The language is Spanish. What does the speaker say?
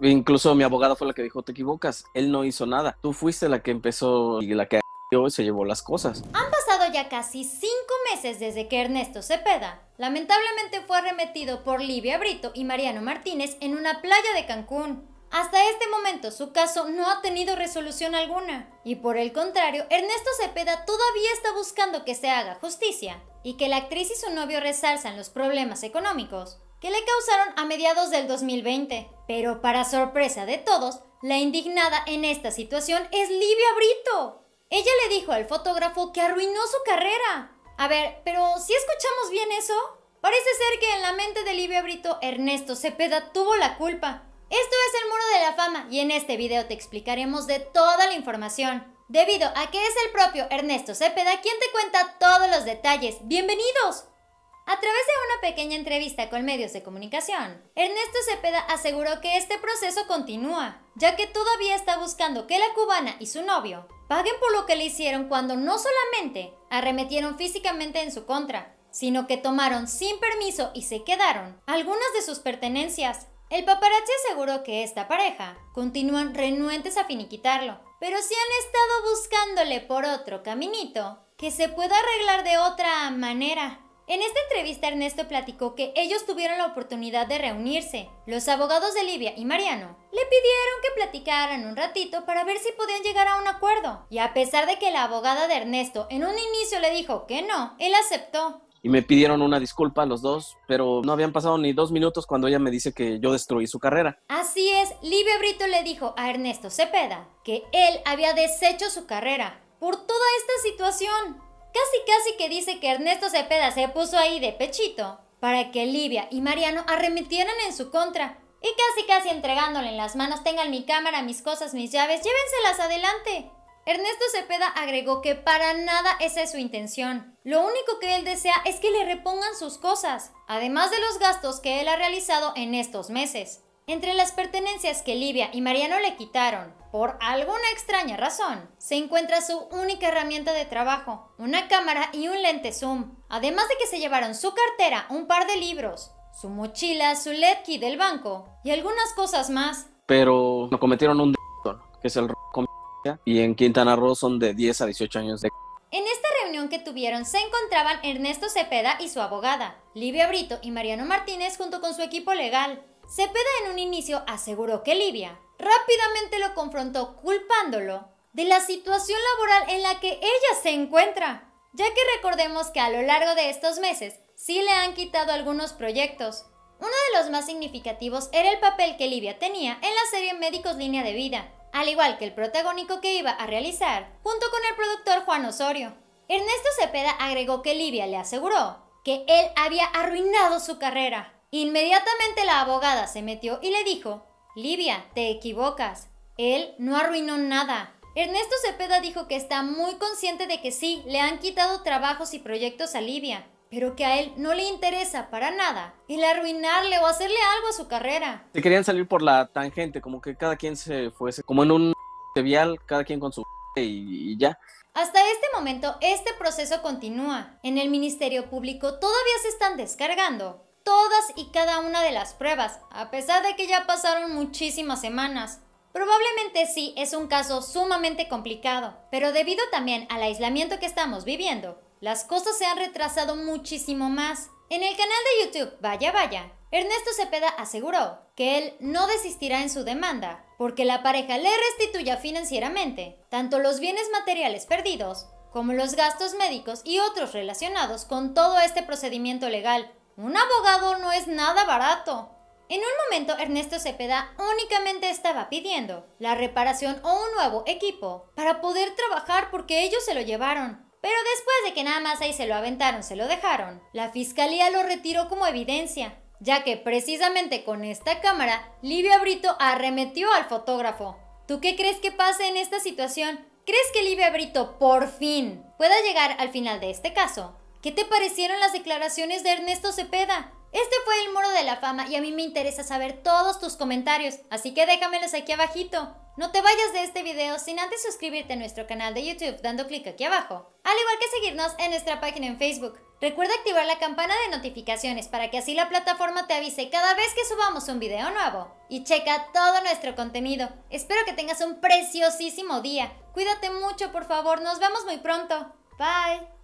Incluso mi abogada fue la que dijo, te equivocas, él no hizo nada. Tú fuiste la que empezó y la que se llevó las cosas. Han pasado ya casi cinco meses desde que Ernesto Cepeda lamentablemente fue arremetido por Livia Brito y Mariano Martínez en una playa de Cancún. Hasta este momento su caso no ha tenido resolución alguna y por el contrario, Ernesto Cepeda todavía está buscando que se haga justicia y que la actriz y su novio resalzan los problemas económicos que le causaron a mediados del 2020. Pero para sorpresa de todos, la indignada en esta situación es Livia Brito. Ella le dijo al fotógrafo que arruinó su carrera. A ver, pero si escuchamos bien eso, parece ser que en la mente de Livia Brito Ernesto Cepeda tuvo la culpa. Esto es el muro de la fama y en este video te explicaremos de toda la información. Debido a que es el propio Ernesto Cepeda quien te cuenta todos los detalles. ¡Bienvenidos! A través de una pequeña entrevista con medios de comunicación, Ernesto Cepeda aseguró que este proceso continúa, ya que todavía está buscando que la cubana y su novio paguen por lo que le hicieron cuando no solamente arremetieron físicamente en su contra, sino que tomaron sin permiso y se quedaron algunas de sus pertenencias. El paparazzi aseguró que esta pareja continúan renuentes a finiquitarlo, pero si han estado buscándole por otro caminito que se pueda arreglar de otra manera. En esta entrevista Ernesto platicó que ellos tuvieron la oportunidad de reunirse. Los abogados de Livia y Mariano le pidieron que platicaran un ratito para ver si podían llegar a un acuerdo. Y a pesar de que la abogada de Ernesto en un inicio le dijo que no, él aceptó. Y me pidieron una disculpa los dos, pero no habían pasado ni dos minutos cuando ella me dice que yo destruí su carrera. Así es, Livia Brito le dijo a Ernesto Cepeda que él había deshecho su carrera por toda esta situación. Casi casi que dice que Ernesto Cepeda se puso ahí de pechito para que Livia y Mariano arremetieran en su contra. Y casi casi entregándole en las manos, tengan mi cámara, mis cosas, mis llaves, llévenselas adelante. Ernesto Cepeda agregó que para nada esa es su intención. Lo único que él desea es que le repongan sus cosas, además de los gastos que él ha realizado en estos meses. Entre las pertenencias que Livia y Mariano le quitaron, por alguna extraña razón, se encuentra su única herramienta de trabajo, una cámara y un lente zoom, además de que se llevaron su cartera, un par de libros, su mochila, su LED key del banco y algunas cosas más. Pero no cometieron un delito, que es el y en Quintana Roo son de 10 a 18 años de en esta reunión que tuvieron se encontraban Ernesto Cepeda y su abogada, Livia Brito y Mariano Martínez junto con su equipo legal, Cepeda en un inicio aseguró que Livia rápidamente lo confrontó culpándolo de la situación laboral en la que ella se encuentra, ya que recordemos que a lo largo de estos meses sí le han quitado algunos proyectos. Uno de los más significativos era el papel que Livia tenía en la serie Médicos Línea de Vida, al igual que el protagónico que iba a realizar, junto con el productor Juan Osorio. Ernesto Cepeda agregó que Livia le aseguró que él había arruinado su carrera, Inmediatamente la abogada se metió y le dijo, Livia, te equivocas. Él no arruinó nada. Ernesto Cepeda dijo que está muy consciente de que sí, le han quitado trabajos y proyectos a Livia, pero que a él no le interesa para nada el arruinarle o hacerle algo a su carrera. Se querían salir por la tangente, como que cada quien se fuese, como en un vial, cada quien con su y, y ya. Hasta este momento, este proceso continúa. En el Ministerio Público todavía se están descargando todas y cada una de las pruebas, a pesar de que ya pasaron muchísimas semanas. Probablemente sí es un caso sumamente complicado, pero debido también al aislamiento que estamos viviendo, las cosas se han retrasado muchísimo más. En el canal de YouTube Vaya Vaya, Ernesto Cepeda aseguró que él no desistirá en su demanda, porque la pareja le restituya financieramente tanto los bienes materiales perdidos como los gastos médicos y otros relacionados con todo este procedimiento legal, un abogado no es nada barato. En un momento Ernesto Cepeda únicamente estaba pidiendo la reparación o un nuevo equipo para poder trabajar porque ellos se lo llevaron. Pero después de que nada más ahí se lo aventaron, se lo dejaron, la fiscalía lo retiró como evidencia, ya que precisamente con esta cámara, Livia Brito arremetió al fotógrafo. ¿Tú qué crees que pase en esta situación? ¿Crees que Livia Brito por fin pueda llegar al final de este caso? ¿Qué te parecieron las declaraciones de Ernesto Cepeda? Este fue el muro de la fama y a mí me interesa saber todos tus comentarios, así que déjamelos aquí abajito. No te vayas de este video sin antes suscribirte a nuestro canal de YouTube dando clic aquí abajo, al igual que seguirnos en nuestra página en Facebook. Recuerda activar la campana de notificaciones para que así la plataforma te avise cada vez que subamos un video nuevo. Y checa todo nuestro contenido. Espero que tengas un preciosísimo día. Cuídate mucho, por favor. Nos vemos muy pronto. Bye.